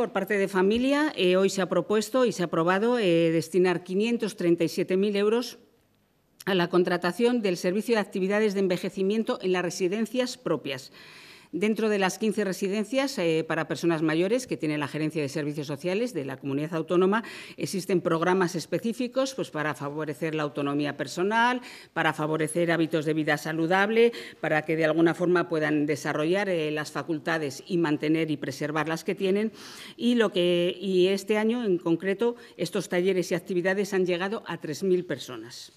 Por parte de familia, eh, hoy se ha propuesto y se ha aprobado eh, destinar 537.000 euros a la contratación del servicio de actividades de envejecimiento en las residencias propias. Dentro de las 15 residencias eh, para personas mayores que tiene la Gerencia de Servicios Sociales de la comunidad autónoma, existen programas específicos pues, para favorecer la autonomía personal, para favorecer hábitos de vida saludable, para que de alguna forma puedan desarrollar eh, las facultades y mantener y preservar las que tienen. Y, lo que, y este año, en concreto, estos talleres y actividades han llegado a 3.000 personas.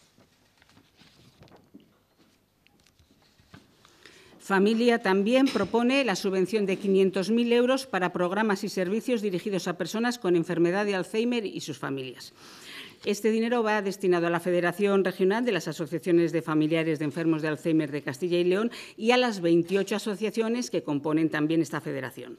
Familia también propone la subvención de 500.000 euros para programas y servicios dirigidos a personas con enfermedad de Alzheimer y sus familias. Este dinero va destinado a la Federación Regional de las Asociaciones de Familiares de Enfermos de Alzheimer de Castilla y León y a las 28 asociaciones que componen también esta federación.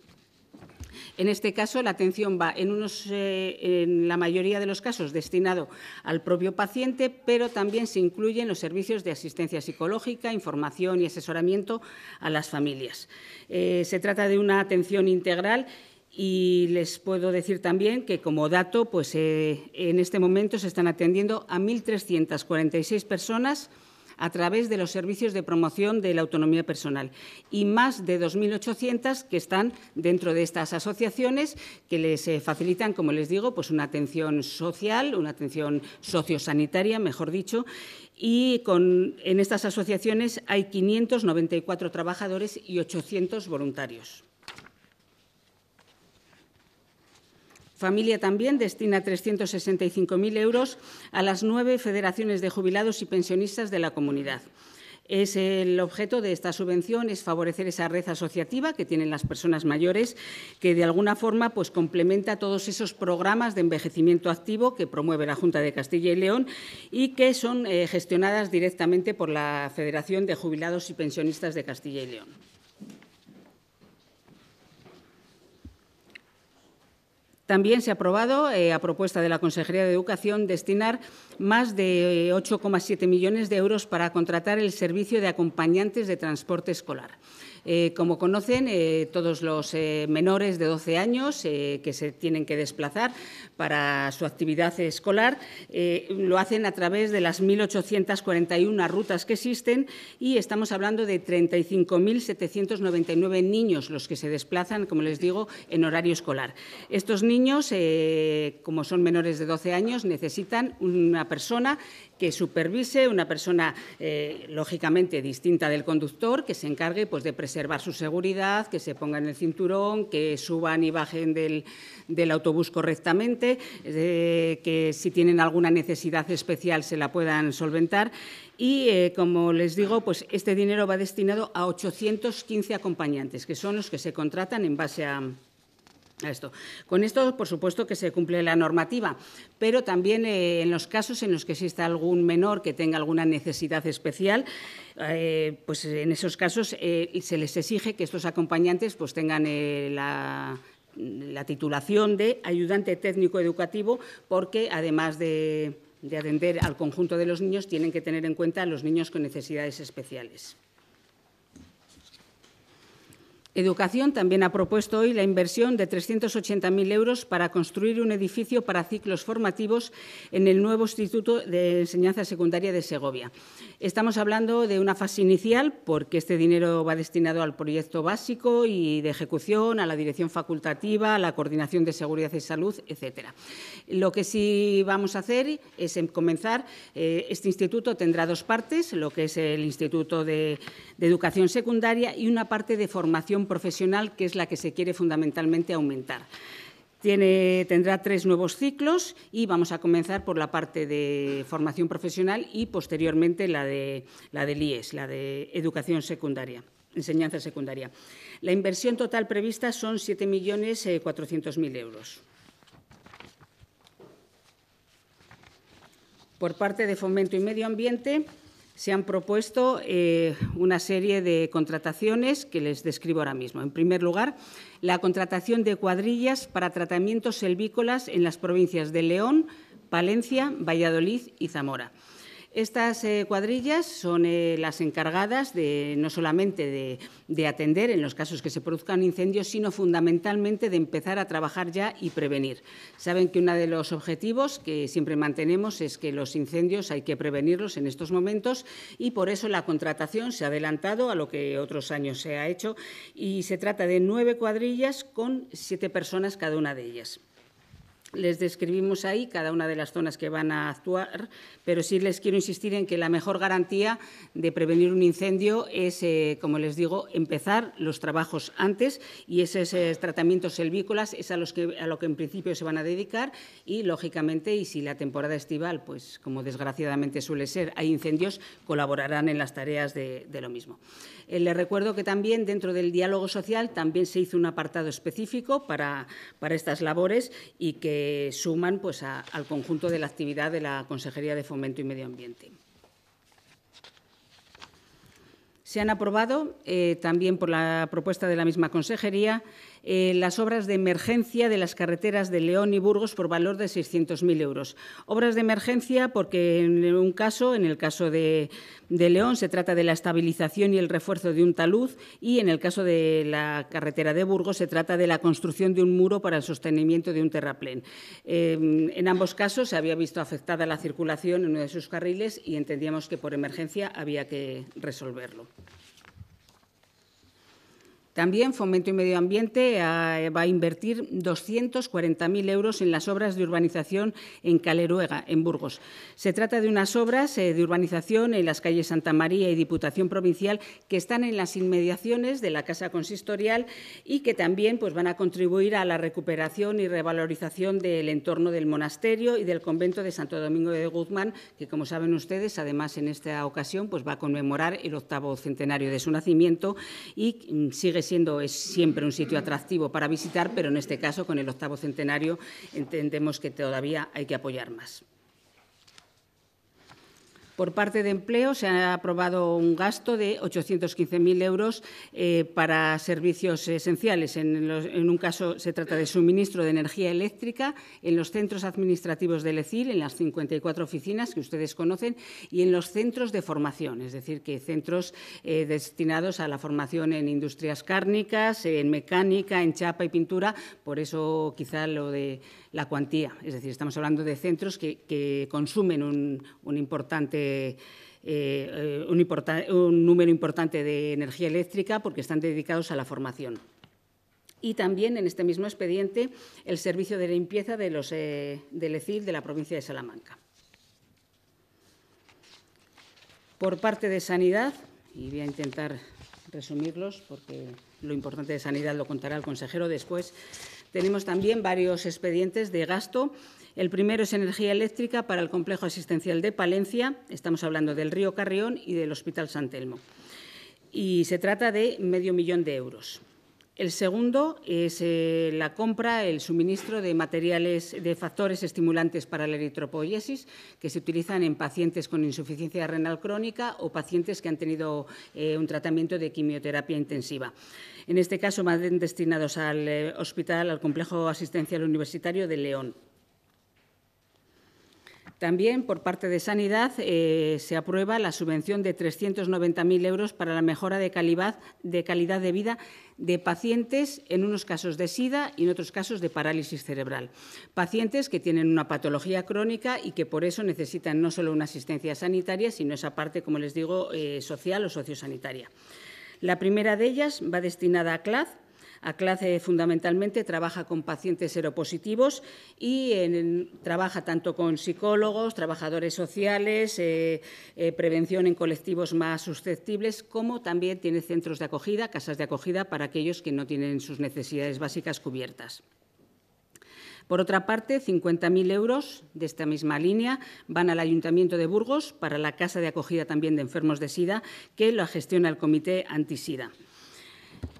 En este caso, la atención va eh, en, la mayoría de los casos destinado al propio paciente, pero también se incluyen los servicios de asistencia psicológica, información y asesoramiento a las familias. Eh, se trata de una atención integral y les puedo decir también que, como dato, pues, eh, en este momento se están atendiendo a 1.346 personas a través de los servicios de promoción de la autonomía personal y más de 2.800 que están dentro de estas asociaciones que les eh, facilitan, como les digo, pues una atención social, una atención sociosanitaria, mejor dicho, y con, en estas asociaciones hay 594 trabajadores y 800 voluntarios. Familia también destina 365.000 euros a las nueve federaciones de jubilados y pensionistas de la comunidad. el objeto de esta subvención es favorecer esa red asociativa que tienen las personas mayores, que de alguna forma pues, complementa todos esos programas de envejecimiento activo que promueve la Junta de Castilla y León y que son eh, gestionadas directamente por la Federación de Jubilados y Pensionistas de Castilla y León. También se ha aprobado, eh, a propuesta de la Consejería de Educación, destinar más de 8,7 millones de euros para contratar el servicio de acompañantes de transporte escolar. Eh, como conocen, eh, todos los eh, menores de 12 años que se tienen que desplazar para su actividad escolar lo hacen a través de las 1.841 rutas que existen y estamos hablando de 35.799 niños los que se desplazan, como les digo, en horario escolar. Estos niños, como son menores de 12 años, necesitan una persona que supervise, una persona eh, lógicamente distinta del conductor, que se encargue pues, de preservar su seguridad, que se ponga en el cinturón, que suban y bajen del, autobús correctamente, eh, que si tienen alguna necesidad especial se la puedan solventar. Y, eh, como les digo, pues este dinero va destinado a 815 acompañantes, que son los que se contratan en base a, con esto, por supuesto, que se cumple la normativa, pero también eh, en los casos en los que exista algún menor que tenga alguna necesidad especial, eh, pues en esos casos eh, se les exige que estos acompañantes pues, tengan la titulación de ayudante técnico educativo porque además de atender al conjunto de los niños tienen que tener en cuenta a los niños con necesidades especiales. Educación también ha propuesto hoy la inversión de 380.000 euros para construir un edificio para ciclos formativos en el nuevo Instituto de Enseñanza Secundaria de Segovia. Estamos hablando de una fase inicial porque este dinero va destinado al proyecto básico y de ejecución, a la dirección facultativa, a la coordinación de seguridad y salud, etcétera. Lo que sí vamos a hacer es em, comenzar. Eh, este instituto tendrá dos partes, lo que es el Instituto de, de Educación Secundaria y una parte de formación profesional, que es la que se quiere fundamentalmente aumentar. tendrá tres nuevos ciclos y vamos a comenzar por la parte de formación profesional y posteriormente la, de, la del IES, la de educación secundaria, enseñanza secundaria. La inversión total prevista son 7.400.000 eh, euros. Por parte de Fomento y Medio Ambiente, se han propuesto eh, una serie de contrataciones que les describo ahora mismo. En primer lugar, la contratación de cuadrillas para tratamientos selvícolas en las provincias de León, Palencia, Valladolid y Zamora. Estas eh, cuadrillas son eh, las encargadas de, no solamente de, de, atender en los casos que se produzcan incendios, sino fundamentalmente de empezar a trabajar ya y prevenir. Saben que uno de los objetivos que siempre mantenemos es que los incendios hay que prevenirlos en estos momentos y por eso la contratación se ha adelantado a lo que otros años se ha hecho y se trata de nueve cuadrillas con siete personas cada una de ellas les describimos ahí cada una de las zonas que van a actuar, pero sí les quiero insistir en que la mejor garantía de prevenir un incendio es, eh, como les digo, empezar los trabajos antes y esos eh, tratamientos selvícolas es a, los que, a lo que en principio se van a dedicar y, lógicamente, y si la temporada estival, pues como desgraciadamente suele ser, hay incendios, colaborarán en las tareas de, lo mismo. Eh, les recuerdo que también dentro del diálogo social también se hizo un apartado específico para, para estas labores y que eh, suman pues, al conjunto de la actividad de la Consejería de Fomento y Medio Ambiente. Se han aprobado, eh, también por la propuesta de la misma consejería, eh, las obras de emergencia de las carreteras de León y Burgos por valor de 600.000 euros. Obras de emergencia porque en un caso, en el caso de, León, se trata de la estabilización y el refuerzo de un talud y en el caso de la carretera de Burgos se trata de la construcción de un muro para el sostenimiento de un terraplén. Eh, en ambos casos se había visto afectada la circulación en uno de sus carriles y entendíamos que por emergencia había que resolverlo. También Fomento y Medio Ambiente ah, va a invertir 240.000 euros en las obras de urbanización en Caleruega, en Burgos. Se trata de unas obras eh, de urbanización en las calles Santa María y Diputación Provincial que están en las inmediaciones de la Casa Consistorial y que también pues, van a contribuir a la recuperación y revalorización del entorno del monasterio y del convento de Santo Domingo de Guzmán, que, como saben ustedes, además en esta ocasión pues, va a conmemorar el octavo centenario de su nacimiento y mm, sigue siendo es siempre un sitio atractivo para visitar, pero en este caso, con el octavo centenario, entendemos que todavía hay que apoyar más. Por parte de empleo se ha aprobado un gasto de 815.000 euros eh, para servicios esenciales. En, un caso se trata de suministro de energía eléctrica en los centros administrativos del ECIL, en las 54 oficinas que ustedes conocen, y en los centros de formación, es decir, que centros eh, destinados a la formación en industrias cárnicas, en mecánica, en chapa y pintura. Por eso quizá lo de la cuantía. Es decir, estamos hablando de centros que, consumen un, importante... Eh, un, número importante de energía eléctrica porque están dedicados a la formación y también en este mismo expediente el servicio de limpieza de los, eh, del ECIL de la provincia de Salamanca. Por parte de Sanidad, y voy a intentar resumirlos porque lo importante de Sanidad lo contará el consejero después, tenemos también varios expedientes de gasto. El primero es energía eléctrica para el complejo asistencial de Palencia. Estamos hablando del río Carrión y del Hospital San Telmo. Y se trata de medio millón de euros. El segundo es eh, la compra, el suministro de materiales, de factores estimulantes para la eritropoiesis que se utilizan en pacientes con insuficiencia renal crónica o pacientes que han tenido eh, un tratamiento de quimioterapia intensiva. En este caso, bien destinados al eh, hospital, al complejo asistencial universitario de León. También, por parte de Sanidad, eh, se aprueba la subvención de 390.000 euros para la mejora de calidad, de calidad de vida de pacientes en unos casos de SIDA y en otros casos de parálisis cerebral. Pacientes que tienen una patología crónica y que por eso necesitan no solo una asistencia sanitaria, sino esa parte, como les digo, eh, social o sociosanitaria. La primera de ellas va destinada a CLAD, clase, fundamentalmente trabaja con pacientes seropositivos y trabaja tanto con psicólogos, trabajadores sociales, eh, eh, prevención en colectivos más susceptibles, como también tiene centros de acogida, casas de acogida para aquellos que no tienen sus necesidades básicas cubiertas. Por otra parte, 50.000 euros de esta misma línea van al Ayuntamiento de Burgos para la Casa de Acogida también de Enfermos de SIDA, que la gestiona el Comité Antisida.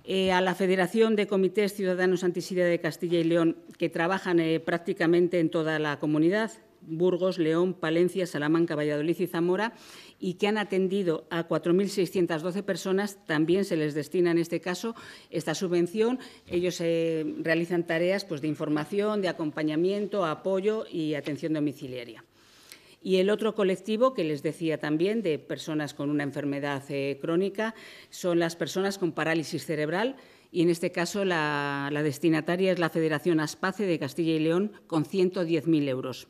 Eh, a la Federación de Comités Ciudadanos Antisida de Castilla y León, que trabajan eh, prácticamente en toda la comunidad, Burgos, León, Palencia, Salamanca, Valladolid y Zamora, y que han atendido a 4.612 personas. También se les destina, en este caso, esta subvención. Ellos eh, realizan tareas pues, de información, de acompañamiento, apoyo y atención domiciliaria. Y el otro colectivo que les decía también de personas con una enfermedad eh, crónica son las personas con parálisis cerebral y en este caso la, destinataria es la Federación Aspace de Castilla y León con 110.000 euros.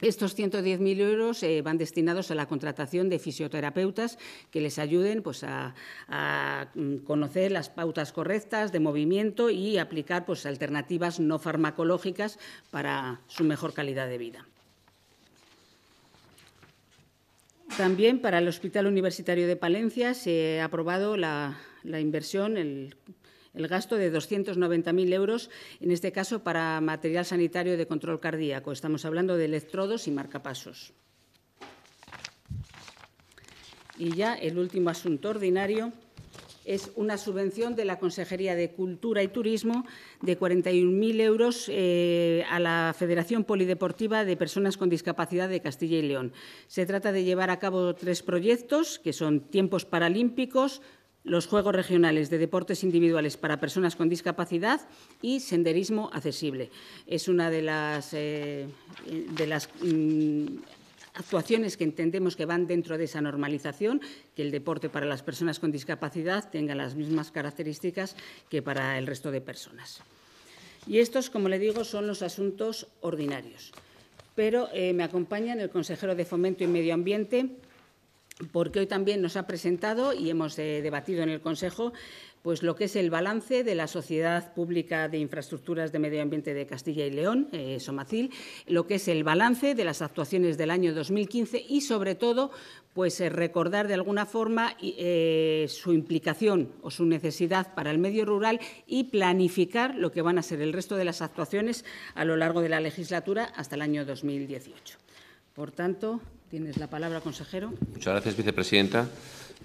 Estos 110.000 euros eh, van destinados a la contratación de fisioterapeutas que les ayuden pues, a, a, mm, conocer las pautas correctas de movimiento y aplicar pues, alternativas no farmacológicas para su mejor calidad de vida. También para el Hospital Universitario de Palencia se ha aprobado la, inversión, el, el, gasto de 290.000 euros, en este caso para material sanitario de control cardíaco. Estamos hablando de electrodos y marcapasos. Y ya el último asunto ordinario es una subvención de la Consejería de Cultura y Turismo de 41.000 euros eh, a la Federación Polideportiva de Personas con Discapacidad de Castilla y León. Se trata de llevar a cabo tres proyectos, que son tiempos paralímpicos, los Juegos Regionales de Deportes Individuales para Personas con Discapacidad y Senderismo Accesible. Es una de las, eh, de las mm, actuaciones que entendemos que van dentro de esa normalización, que el deporte para las personas con discapacidad tenga las mismas características que para el resto de personas. Y estos, como le digo, son los asuntos ordinarios. Pero eh, me acompañan el consejero de Fomento y Medio Ambiente, porque hoy también nos ha presentado y hemos eh, debatido en el Consejo pues lo que es el balance de la Sociedad Pública de Infraestructuras de Medio Ambiente de Castilla y León, eh, Somacil, lo que es el balance de las actuaciones del año 2015 y, sobre todo, pues eh, recordar de alguna forma su implicación o su necesidad para el medio rural y planificar lo que van a ser el resto de las actuaciones a lo largo de la legislatura hasta el año 2018. Por tanto, Tienes la palabra, consejero. Muchas gracias, vicepresidenta.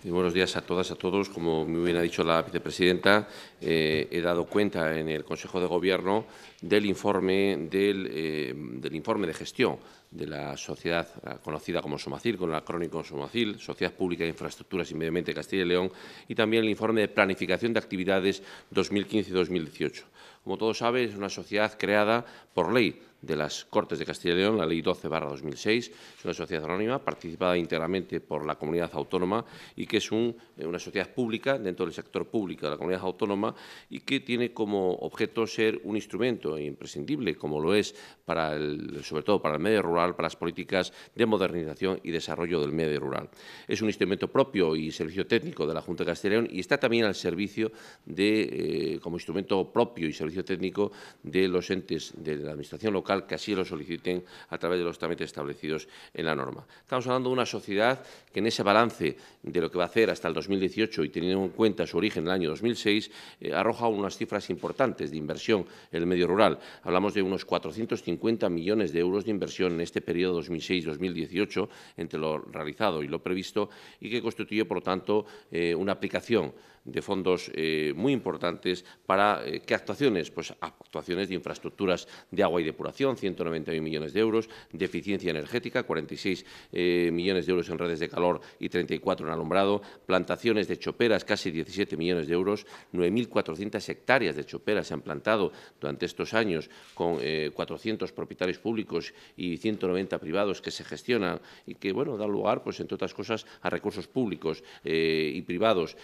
buenos días a todas, y a todos. Como muy bien ha dicho la vicepresidenta, eh, he dado cuenta en el Consejo de Gobierno del informe, del, eh, informe de gestión de la sociedad eh, conocida como Somacil, con la crónica Somacil, Sociedad Pública de Infraestructuras y Medio Ambiente de Castilla y León, y también el informe de planificación de actividades 2015-2018. Como todos saben, es una sociedad creada por ley de las Cortes de Castilla y León, la Ley 12 2006. Es una sociedad anónima participada íntegramente por la comunidad autónoma y que es eh, una sociedad pública dentro del sector público de la comunidad autónoma y que tiene como objeto ser un instrumento imprescindible, como lo es para sobre todo para el medio rural, para las políticas de modernización y desarrollo del medio rural. Es un instrumento propio y servicio técnico de la Junta de Castilla y León y está también al servicio de, eh, como instrumento propio y servicio técnico de los entes de la Administración local que así lo soliciten a través de los trámites establecidos en la norma. Estamos hablando de una sociedad que en ese balance de lo que va a hacer hasta el 2018 y teniendo en cuenta su origen en el año 2006, eh, arroja unas cifras importantes de inversión en el medio rural. Hablamos de unos 450 millones de euros de inversión en este periodo 2006-2018 entre lo realizado y lo previsto y que constituye, por lo tanto, eh, una aplicación de fondos eh, muy importantes para eh, qué actuaciones, pues actuaciones de infraestructuras de agua y depuración, 191 millones de euros, de eficiencia energética, 46 eh, millones de euros en redes de calor y 34 en alumbrado, plantaciones de choperas, casi 17 millones de euros, 9.400 hectáreas de choperas se han plantado durante estos años con 400 propietarios públicos y 190 privados que se gestionan y que, bueno, dan lugar, pues entre otras cosas, a recursos públicos y privados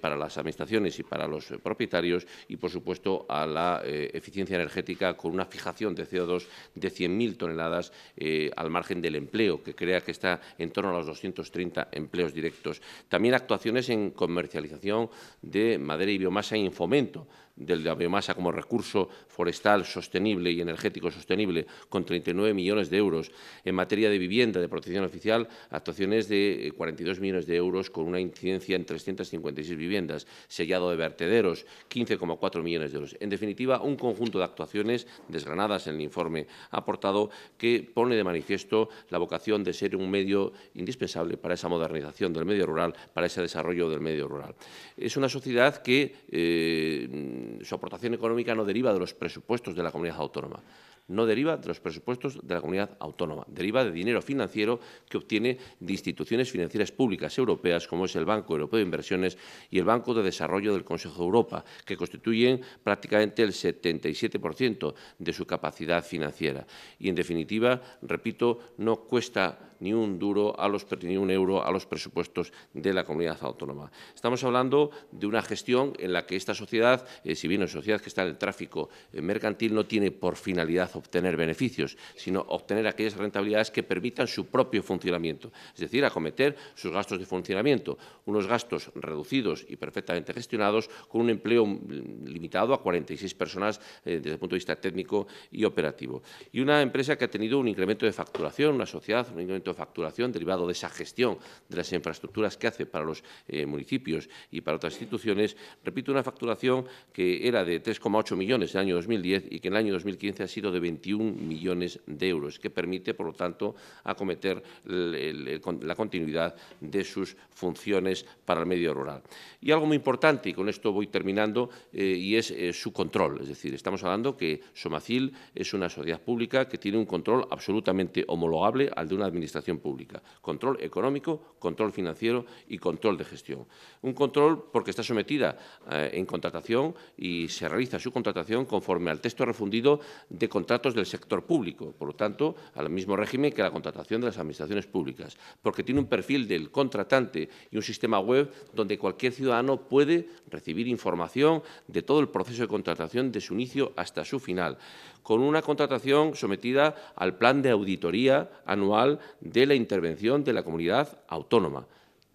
para las administraciones y para los eh, propietarios y, por supuesto, a la eh, eficiencia energética con una fijación de CO2 de 100.000 toneladas eh, al margen del empleo, que crea que está en torno a los 230 empleos directos. También actuaciones en comercialización de madera y biomasa y en fomento de la biomasa como recurso forestal sostenible y energético sostenible con 39 millones de euros. En materia de vivienda, de protección oficial, actuaciones de 42 eh, millones de euros con una incidencia en 356 viviendas, sellado de vertederos, 15,4 millones de euros. En definitiva, un conjunto de actuaciones desgranadas en el informe aportado que pone de manifiesto la vocación de ser un medio indispensable para esa modernización del medio rural, para ese desarrollo del medio rural. Es una sociedad que eh, su aportación económica no deriva de los presupuestos de la comunidad autónoma, no deriva de los presupuestos de la comunidad autónoma, deriva de dinero financiero que obtiene de instituciones financieras públicas europeas, como es el Banco Europeo de Inversiones y el Banco de Desarrollo del Consejo de Europa, que constituyen prácticamente el 77% de su capacidad financiera. Y, en definitiva, repito, no cuesta ni un duro a los, ni un euro a los presupuestos de la comunidad autónoma. Estamos hablando de una gestión en la que esta sociedad, eh, si bien es sociedad que está en el tráfico eh, mercantil, no tiene por finalidad obtener beneficios, sino obtener aquellas rentabilidades que permitan su propio funcionamiento, es decir, acometer sus gastos de funcionamiento, unos gastos reducidos y perfectamente gestionados con un empleo mm, limitado a 46 personas eh, desde el punto de vista técnico y operativo. Y una empresa que ha tenido un incremento de facturación, una sociedad, un incremento facturación derivado de esa gestión de las infraestructuras que hace para los eh, municipios y para otras instituciones, repito, una facturación que era de 3,8 millones en el año 2010 y que en el año 2015 ha sido de 21 millones de euros, que permite, por lo tanto, acometer la continuidad de sus funciones para el medio rural. Y algo muy importante, y con esto voy terminando, eh, y es eh, su control. Es decir, estamos hablando que Somacil es una sociedad pública que tiene un control absolutamente homologable al de una administración pública. Control económico, control financiero y control de gestión. Un control porque está sometida eh, en contratación y se realiza su contratación conforme al texto refundido de contratos del sector público. Por lo tanto, al mismo régimen que la contratación de las administraciones públicas. Porque tiene un perfil del contratante y un sistema web donde cualquier ciudadano puede recibir información de todo el proceso de contratación de su inicio hasta su final con una contratación sometida al plan de auditoría anual de la intervención de la comunidad autónoma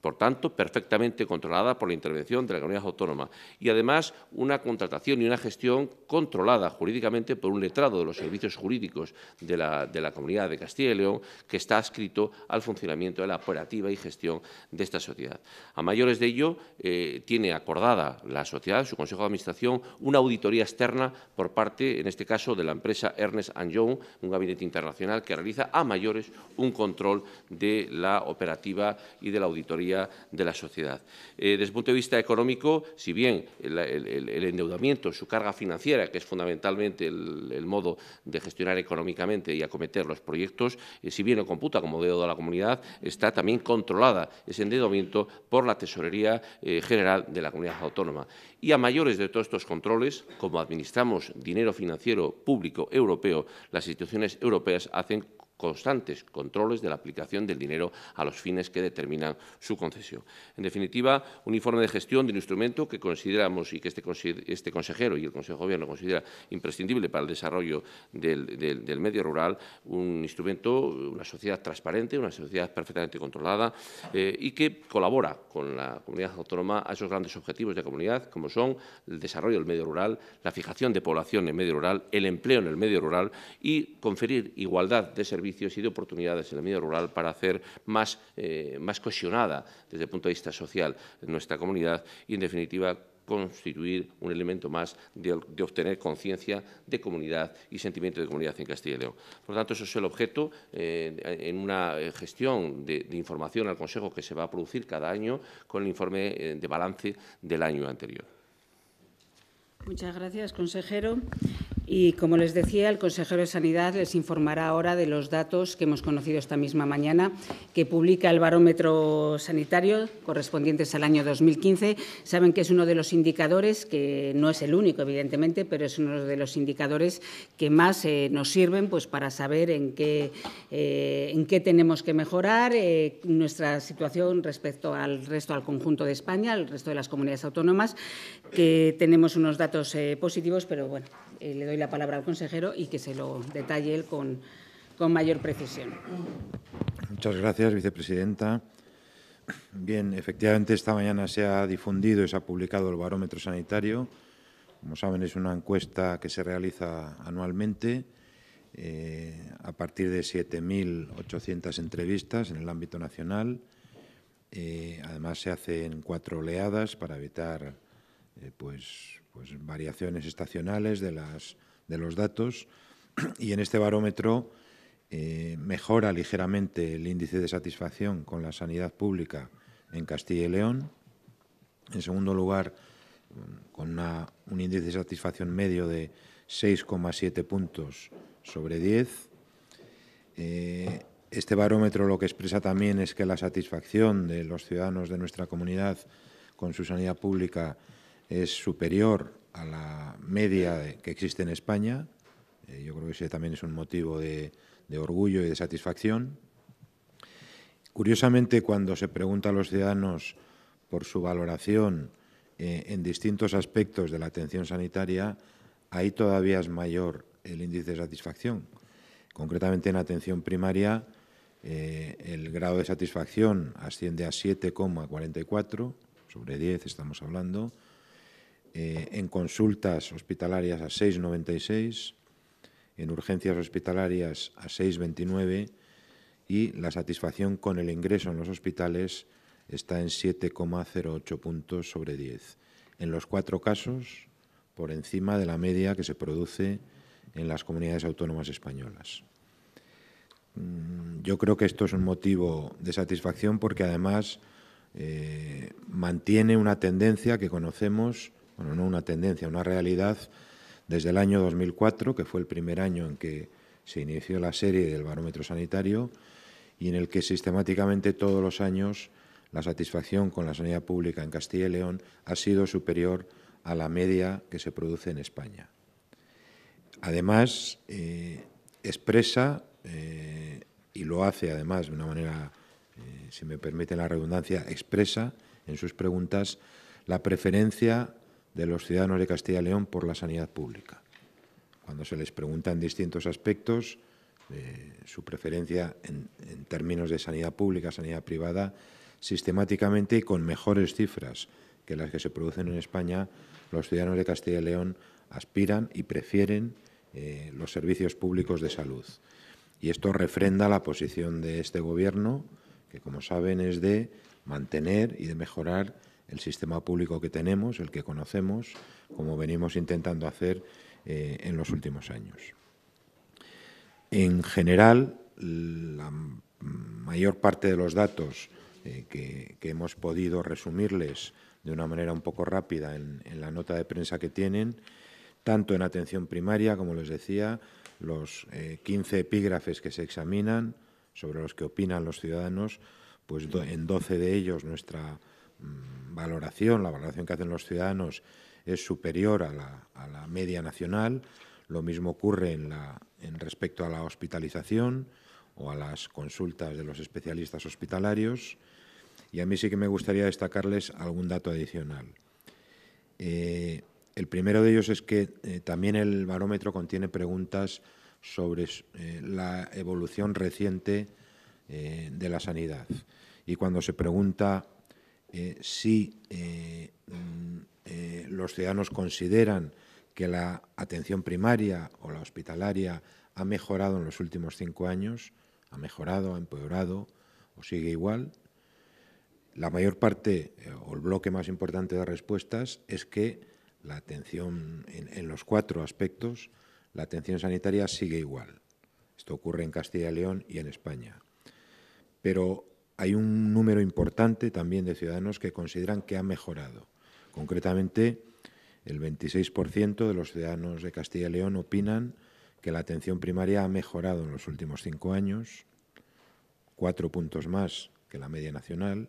por tanto, perfectamente controlada por la intervención de la comunidad autónoma y, además, una contratación y una gestión controlada jurídicamente por un letrado de los servicios jurídicos de la, comunidad de Castilla y León que está adscrito al funcionamiento de la operativa y gestión de esta sociedad. A mayores de ello, eh, tiene acordada la sociedad, su Consejo de Administración, una auditoría externa por parte, en este caso, de la empresa Ernest Young, un gabinete internacional que realiza a mayores un control de la operativa y de la auditoría de la sociedad. Eh, desde el punto de vista económico, si bien el, endeudamiento, su carga financiera, que es fundamentalmente el, modo de gestionar económicamente y acometer los proyectos, eh, si bien lo computa como deuda de la comunidad, está también controlada ese endeudamiento por la Tesorería eh, General de la Comunidad Autónoma. Y a mayores de todos estos controles, como administramos dinero financiero público europeo, las instituciones europeas hacen constantes controles de la aplicación del dinero a los fines que determinan su concesión. En definitiva, un informe de gestión de un instrumento que consideramos y que este, este consejero y el Consejo de Gobierno considera imprescindible para el desarrollo del, medio rural, un instrumento, una sociedad transparente, una sociedad perfectamente controlada eh, y que colabora con la comunidad autónoma a esos grandes objetivos de comunidad, como son el desarrollo del medio rural, la fijación de población en el medio rural, el empleo en el medio rural y conferir igualdad de servicios y de oportunidades en el medio rural para hacer más, eh, más cohesionada desde el punto de vista social nuestra comunidad y, en definitiva, constituir un elemento más de, obtener conciencia de comunidad y sentimiento de comunidad en Castilla y León. Por lo tanto, eso es el objeto eh, en una eh, gestión de, información al Consejo que se va a producir cada año con el informe de balance del año anterior. Muchas gracias, consejero. Y, como les decía, el consejero de Sanidad les informará ahora de los datos que hemos conocido esta misma mañana, que publica el barómetro sanitario correspondientes al año 2015. Saben que es uno de los indicadores, que no es el único, evidentemente, pero es uno de los indicadores que más eh, nos sirven pues, para saber en qué, eh, en qué tenemos que mejorar eh, nuestra situación respecto al resto, al conjunto de España, al resto de las comunidades autónomas, que tenemos unos datos positivos, pero bueno, le doy la palabra al consejero y que se lo detalle él con, con mayor precisión. Muchas gracias, vicepresidenta. Bien, efectivamente esta mañana se ha difundido y se ha publicado el barómetro sanitario. Como saben, es una encuesta que se realiza anualmente eh, a partir de 7.800 entrevistas en el ámbito nacional. Eh, además, se hacen cuatro oleadas para evitar eh, pues, pues variaciones estacionales de las de los datos y en este barómetro eh, mejora ligeramente el índice de satisfacción con la sanidad pública en Castilla y León. En segundo lugar, mm, con un índice de satisfacción medio de 6,7 puntos sobre 10. Eh, este barómetro lo que expresa también es que la satisfacción de los ciudadanos de nuestra comunidad con su sanidad pública es superior a la media que existe en España. Eh, yo creo que ese también es un motivo de, orgullo y de satisfacción. Curiosamente, cuando se pregunta a los ciudadanos por su valoración eh, en distintos aspectos de la atención sanitaria, ahí todavía es mayor el índice de satisfacción. Concretamente en atención primaria, eh, el grado de satisfacción asciende a 7,44, sobre 10 estamos hablando, eh, en consultas hospitalarias a 6,96, en urgencias hospitalarias a 6,29 y la satisfacción con el ingreso en los hospitales está en 7,08 puntos sobre 10. En los cuatro casos, por encima de la media que se produce en las comunidades autónomas españolas. Mm, yo creo que esto es un motivo de satisfacción porque además eh, mantiene una tendencia que conocemos bueno, no una tendencia, una realidad, desde el año 2004, que fue el primer año en que se inició la serie del barómetro sanitario y en el que sistemáticamente todos los años la satisfacción con la sanidad pública en Castilla y León ha sido superior a la media que se produce en España. Además, eh, expresa, eh, y lo hace además de una manera, eh, si me permite la redundancia, expresa en sus preguntas la preferencia de los ciudadanos de Castilla y León por la sanidad pública. Cuando se les preguntan distintos aspectos, eh, su preferencia en, términos de sanidad pública, sanidad privada, sistemáticamente y con mejores cifras que las que se producen en España, los ciudadanos de Castilla y León aspiran y prefieren eh, los servicios públicos de salud. Y esto refrenda la posición de este Gobierno, que como saben es de mantener y de mejorar el sistema público que tenemos, el que conocemos, como venimos intentando hacer eh, en los últimos años. En general, la mayor parte de los datos eh, que, hemos podido resumirles de una manera un poco rápida en, la nota de prensa que tienen, tanto en atención primaria, como les decía, los 15 eh, epígrafes que se examinan, sobre los que opinan los ciudadanos, pues en 12 de ellos nuestra Mm, valoración, la valoración que hacen los ciudadanos es superior a la, media nacional. Lo mismo ocurre en, la, en respecto a la hospitalización o a las consultas de los especialistas hospitalarios. Y a mí sí que me gustaría destacarles algún dato adicional. Eh, el primero de ellos es que eh, también el barómetro contiene preguntas sobre eh, la evolución reciente de la sanidad. Y cuando se pregunta eh, si eh, mm, eh, los ciudadanos consideran que la atención primaria o la hospitalaria ha mejorado en los últimos cinco años, ha mejorado, ha empeorado o sigue igual, la mayor parte o el bloque más importante de respuestas es que la atención en, los cuatro aspectos, la atención sanitaria sigue igual. Esto ocurre en Castilla y León y en España. Pero hay un número importante también de ciudadanos que consideran que ha mejorado. Concretamente, el 26% de los ciudadanos de Castilla y León opinan que la atención primaria ha mejorado en los últimos cinco años, cuatro puntos más que la media nacional.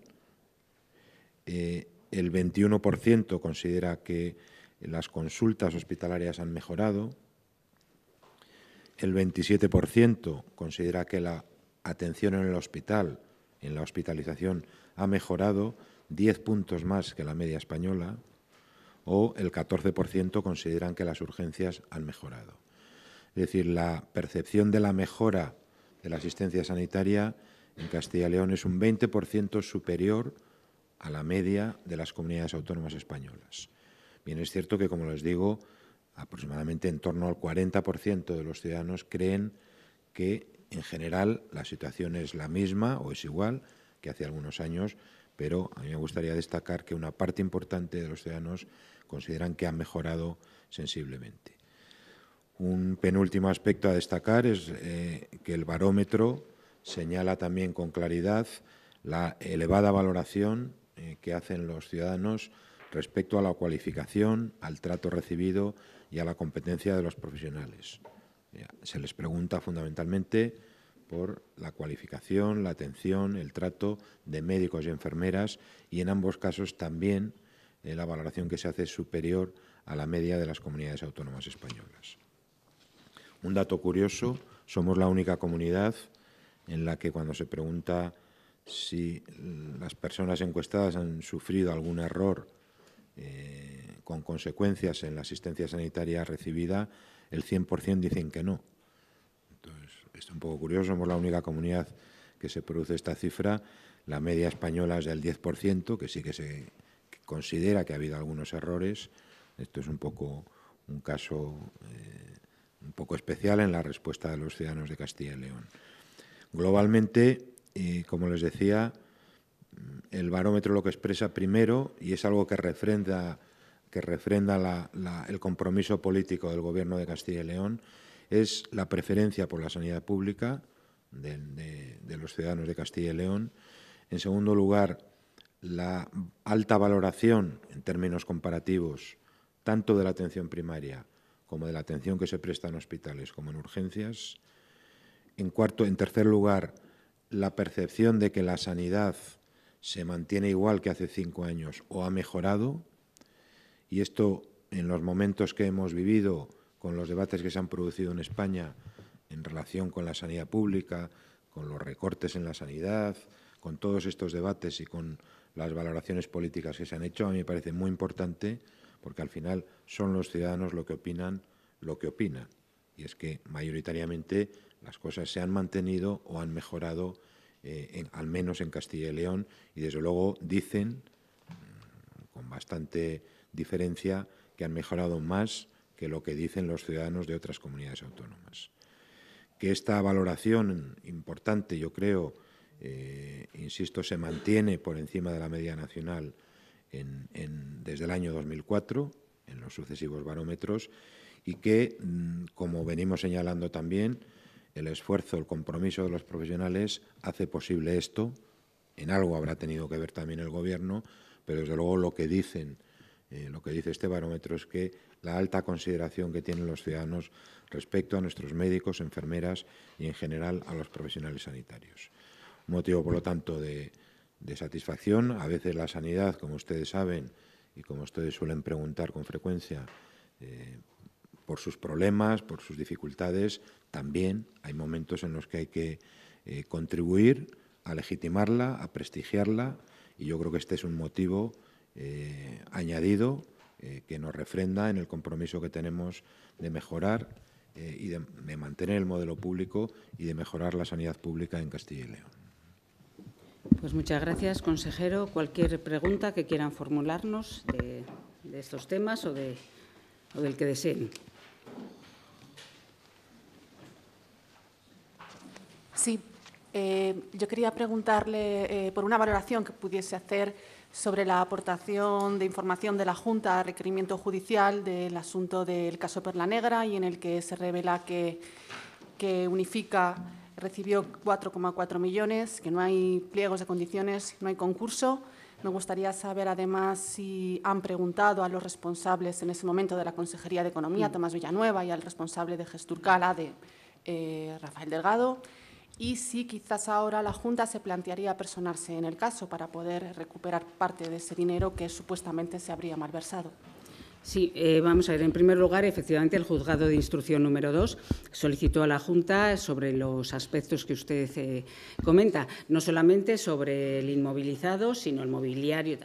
Eh, el 21% considera que las consultas hospitalarias han mejorado. El 27% considera que la atención en el hospital en la hospitalización ha mejorado 10 puntos más que la media española o el 14% consideran que las urgencias han mejorado. Es decir, la percepción de la mejora de la asistencia sanitaria en Castilla y León es un 20% superior a la media de las comunidades autónomas españolas. Bien, es cierto que, como les digo, aproximadamente en torno al 40% de los ciudadanos creen que en general, la situación es la misma o es igual que hace algunos años, pero a mí me gustaría destacar que una parte importante de los ciudadanos consideran que ha mejorado sensiblemente. Un penúltimo aspecto a destacar es eh, que el barómetro señala también con claridad la elevada valoración eh, que hacen los ciudadanos respecto a la cualificación, al trato recibido y a la competencia de los profesionales. Se les pregunta fundamentalmente por la cualificación, la atención, el trato de médicos y enfermeras y en ambos casos también eh, la valoración que se hace es superior a la media de las comunidades autónomas españolas. Un dato curioso, somos la única comunidad en la que cuando se pregunta si las personas encuestadas han sufrido algún error eh, con consecuencias en la asistencia sanitaria recibida, el 100% dicen que no. Entonces, esto es un poco curioso, somos la única comunidad que se produce esta cifra. La media española es del 10%, que sí que se considera que ha habido algunos errores. Esto es un poco un caso eh, un poco especial en la respuesta de los ciudadanos de Castilla y León. Globalmente, eh, como les decía, el barómetro lo que expresa primero, y es algo que refrenda que refrenda el compromiso político del Gobierno de Castilla y León es la preferencia por la sanidad pública de, los ciudadanos de Castilla y León. En segundo lugar, la alta valoración en términos comparativos tanto de la atención primaria como de la atención que se presta en hospitales como en urgencias. En cuarto, en tercer lugar, la percepción de que la sanidad se mantiene igual que hace cinco años o ha mejorado y esto en los momentos que hemos vivido, con los debates que se han producido en España en relación con la sanidad pública, con los recortes en la sanidad, con todos estos debates y con las valoraciones políticas que se han hecho, a mí me parece muy importante porque al final son los ciudadanos lo que opinan, lo que opinan. Y es que mayoritariamente las cosas se han mantenido o han mejorado, eh, al menos en Castilla y León, y desde luego dicen mm, con bastante diferencia que han mejorado más que lo que dicen los ciudadanos de otras comunidades autónomas. Que esta valoración importante, yo creo, eh, insisto, se mantiene por encima de la media nacional desde el año 2004, en los sucesivos barómetros, y que, mm, como venimos señalando también, el esfuerzo, el compromiso de los profesionales hace posible esto. En algo habrá tenido que ver también el Gobierno, pero desde luego lo que dicen eh, lo que dice este barómetro es que la alta consideración que tienen los ciudadanos respecto a nuestros médicos, enfermeras y en general a los profesionales sanitarios. motivo, por lo tanto, de, satisfacción. A veces la sanidad, como ustedes saben y como ustedes suelen preguntar con frecuencia, eh, por sus problemas, por sus dificultades, también hay momentos en los que hay que eh, contribuir a legitimarla, a prestigiarla, y yo creo que este es un motivo eh, añadido eh, que nos refrenda en el compromiso que tenemos de mejorar eh, y de, mantener el modelo público y de mejorar la sanidad pública en Castilla y León. Pues muchas gracias, consejero. Cualquier pregunta que quieran formularnos de, estos temas o, del que deseen. Sí, eh, yo quería preguntarle por una valoración que pudiese hacer sobre la aportación de información de la Junta a requerimiento judicial del asunto del caso Perla Negra y en el que se revela que, Unifica recibió 4,4 millones, que no hay pliegos de condiciones, no hay concurso. Me gustaría saber, además, si han preguntado a los responsables en ese momento de la Consejería de Economía, mm. Tomás Villanueva, y al responsable de Gesturcala, de eh, Rafael Delgado, y si quizás ahora la Junta se plantearía personarse en el caso para poder recuperar parte de ese dinero que supuestamente se habría malversado. Sí, eh, vamos a ver. En primer lugar, efectivamente, el juzgado de instrucción número 2 solicitó a la Junta sobre los aspectos que usted eh, comenta, no solamente sobre el inmovilizado, sino el mobiliario.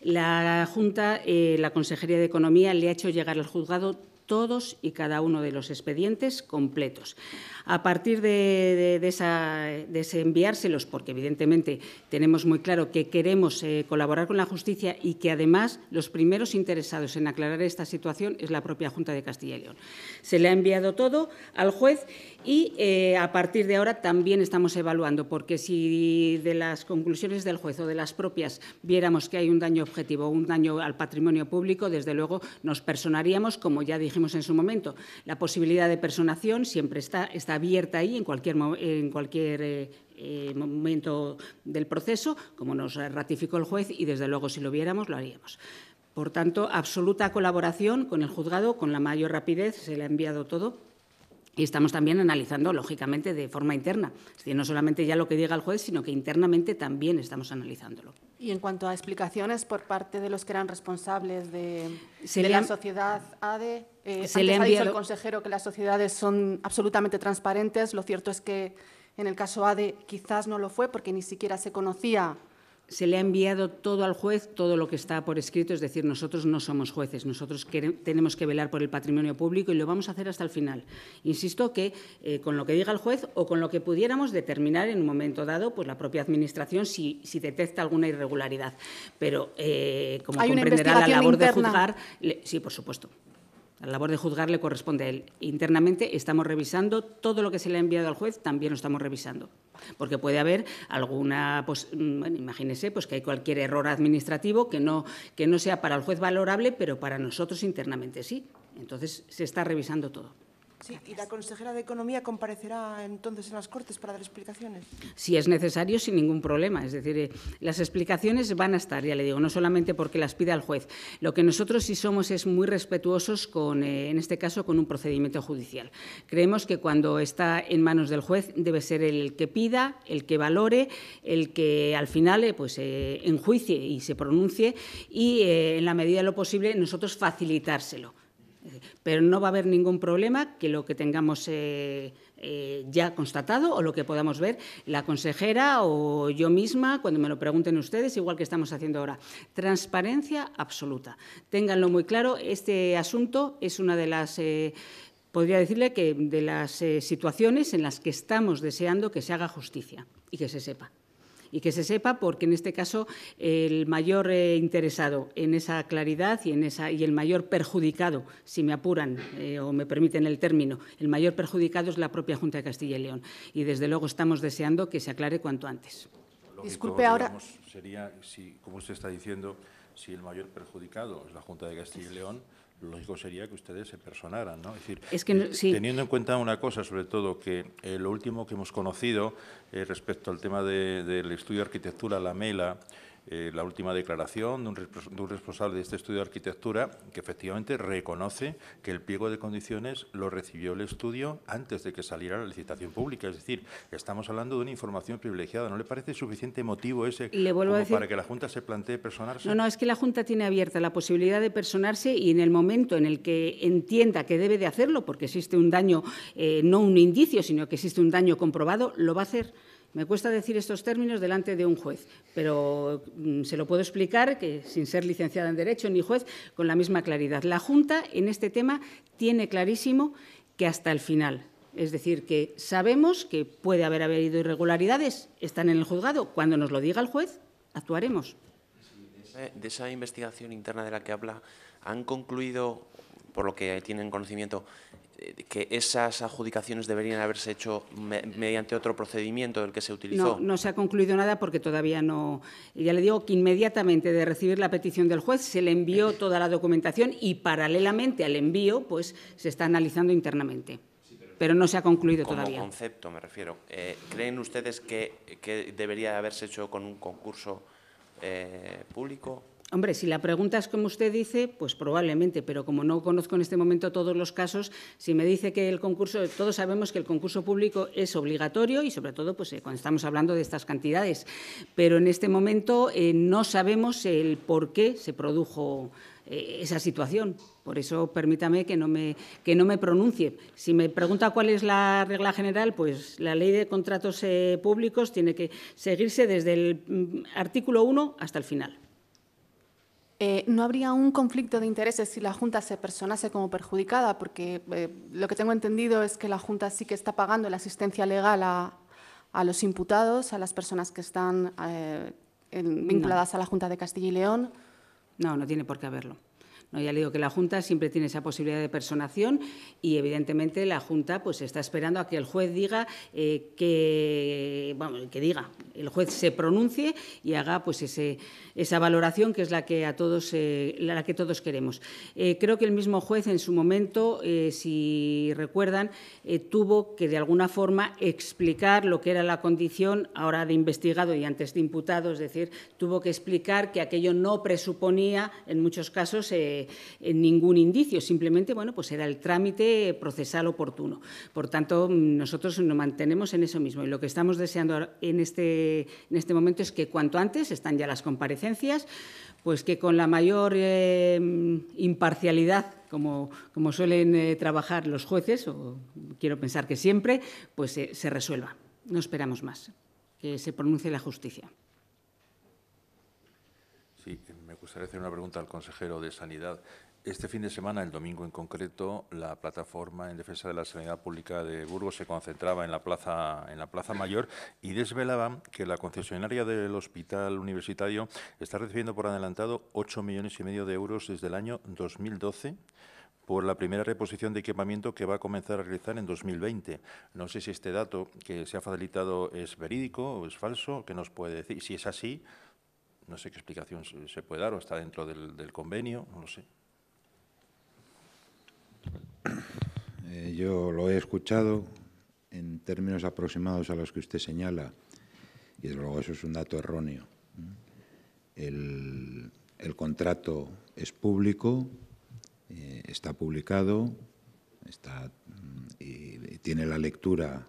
La Junta, eh, la Consejería de Economía, le ha hecho llegar al juzgado todos y cada uno de los expedientes completos. A partir de, ese enviárselos, porque evidentemente tenemos muy claro que queremos eh, colaborar con la justicia y que además los primeros interesados en aclarar esta situación es la propia Junta de Castilla y León. Se le ha enviado todo al juez y eh, a partir de ahora también estamos evaluando, porque si de las conclusiones del juez o de las propias viéramos que hay un daño objetivo, o un daño al patrimonio público, desde luego nos personaríamos, como ya dijimos en su momento, la posibilidad de personación siempre está abierta ahí en cualquier, en cualquier eh, eh, momento del proceso, como nos ratificó el juez, y desde luego si lo viéramos lo haríamos. Por tanto, absoluta colaboración con el juzgado, con la mayor rapidez, se le ha enviado todo. Y estamos también analizando, lógicamente, de forma interna. Es decir, no solamente ya lo que diga el juez, sino que internamente también estamos analizándolo. Y en cuanto a explicaciones por parte de los que eran responsables de, la sociedad ADE, eh, le ha dicho el consejero que las sociedades son absolutamente transparentes. Lo cierto es que en el caso ADE quizás no lo fue porque ni siquiera se conocía se le ha enviado todo al juez, todo lo que está por escrito, es decir, nosotros no somos jueces, nosotros tenemos que velar por el patrimonio público y lo vamos a hacer hasta el final. Insisto que eh, con lo que diga el juez o con lo que pudiéramos determinar en un momento dado, pues la propia Administración si, detecta alguna irregularidad. Pero, eh, como comprenderá, la labor de juzgar, sí, por supuesto. La labor de juzgar le corresponde a él. Internamente estamos revisando todo lo que se le ha enviado al juez, también lo estamos revisando. Porque puede haber alguna, pues, mm, imagínese pues, que hay cualquier error administrativo que no, que no sea para el juez valorable, pero para nosotros internamente sí. Entonces se está revisando todo. ¿y la consejera de Economía comparecerá entonces en las Cortes para dar explicaciones? Si es necesario, sin ningún problema. Es decir, eh, las explicaciones van a estar, ya le digo, no solamente porque las pida el juez. Lo que nosotros sí somos es muy respetuosos con, eh, en este caso, con un procedimiento judicial. Creemos que cuando está en manos del juez debe ser el que pida, el que valore, el que al final eh, pues, enjuicie y se pronuncie y, en la medida de lo posible, nosotros facilitárselo. Pero no va a haber ningún problema que lo que tengamos eh, eh, ya constatado o lo que podamos ver la consejera o yo misma, cuando me lo pregunten ustedes, igual que estamos haciendo ahora. Transparencia absoluta. Ténganlo muy claro, este asunto es una de las... Eh, podría decirle que de las situaciones en las que estamos deseando que se haga justicia y que se sepa y que se sepa, porque en este caso el mayor eh, interesado en esa claridad y, el mayor perjudicado, si me apuran eh, o me permiten el término, el mayor perjudicado es la propia Junta de Castilla y León. Y desde luego estamos deseando que se aclare cuanto antes. Disculpe ahora. sería, como usted está diciendo, si el mayor perjudicado es la Junta de Castilla y León lógico sería que ustedes se personaran, ¿no? Es decir, eh, teniendo en cuenta una cosa, sobre todo, que eh, lo último que hemos conocido eh, respecto al tema del estudio de arquitectura, la MELA, eh, la última declaración de un, responsable de este estudio de arquitectura que efectivamente reconoce que el pliego de condiciones lo recibió el estudio antes de que saliera la licitación pública. Es decir, estamos hablando de una información privilegiada. ¿No le parece suficiente motivo ese para que la Junta se plantee personarse? No, no, es que la Junta tiene abierta la posibilidad de personarse y en el momento en el que entienda que debe de hacerlo, porque existe un daño, eh, no un indicio, sino que existe un daño comprobado, lo va a hacer. Me cuesta decir estos términos delante de un juez, pero mm, se lo puedo explicar, que sin ser licenciada en Derecho ni juez, con la misma claridad. La Junta en este tema tiene clarísimo que hasta el final. Es decir, que sabemos que puede haber habido irregularidades, están en el juzgado. Cuando nos lo diga el juez, actuaremos. Eh, de esa investigación interna de la que habla, ¿han concluido, por lo que tienen conocimiento, que esas adjudicaciones deberían haberse hecho mediante otro procedimiento del que se utilizó. No, no se ha concluido nada porque todavía no. Ya le digo que inmediatamente de recibir la petición del juez se le envió toda la documentación y paralelamente al envío, pues se está analizando internamente. Pero no se ha concluido todavía. Como concepto, me refiero. Eh, ¿Creen ustedes que, debería haberse hecho con un concurso eh, público? Hombre, si la pregunta es como usted dice, pues probablemente, pero como no conozco en este momento todos los casos, si me dice que el concurso, todos sabemos que el concurso público es obligatorio y sobre todo pues, eh, cuando estamos hablando de estas cantidades, pero en este momento eh, no sabemos el por qué se produjo eh, esa situación. Por eso permítame que no, me, que no me pronuncie. Si me pregunta cuál es la regla general, pues la ley de contratos públicos tiene que seguirse desde el mm, artículo 1 hasta el final. Eh, no habría un conflicto de intereses si la Junta se personase como perjudicada, porque eh, lo que tengo entendido es que la Junta sí que está pagando la asistencia legal a, los imputados, a las personas que están eh, vinculadas a la Junta de Castilla y León. No, no tiene por qué haberlo ya le digo que la Junta siempre tiene esa posibilidad de personación y, evidentemente, la Junta pues está esperando a que el juez diga eh, que, bueno, que diga, el juez se pronuncie y haga pues ese, esa valoración que es la que a todos eh, la que todos queremos. Eh, creo que el mismo juez en su momento, si recuerdan, tuvo que de alguna forma explicar lo que era la condición ahora de investigado y antes de imputado, es decir, tuvo que explicar que aquello no presuponía en muchos casos eh, ningún indicio, simplemente bueno, pues era el trámite procesal oportuno. Por tanto, nosotros nos mantenemos en eso mismo y lo que estamos deseando en este, en este momento es que cuanto antes, están ya las comparecencias, pues que con la mayor eh, imparcialidad como, como suelen eh, trabajar los jueces, o quiero pensar que siempre, pues se resuelva. No esperamos más, que se pronuncie la justicia. Sí, gustaría hacer una pregunta al consejero de Sanidad. Este fin de semana, el domingo en concreto, la plataforma en defensa de la sanidad pública de Burgos se concentraba en la plaza, en la plaza mayor y desvelaba que la concesionaria del hospital universitario está recibiendo por adelantado 8 millones y medio de euros desde el año 2012 por la primera reposición de equipamiento que va a comenzar a realizar en 2020. No sé si este dato que se ha facilitado es verídico o es falso, que nos puede decir. Si es así, no sé qué explicación se puede dar o está dentro del, convenio, no lo sé. Eh, yo lo he escuchado en términos aproximados a los que usted señala, y desde luego eso es un dato erróneo. ¿eh? El, contrato es público, eh, está publicado, está, y, tiene la lectura,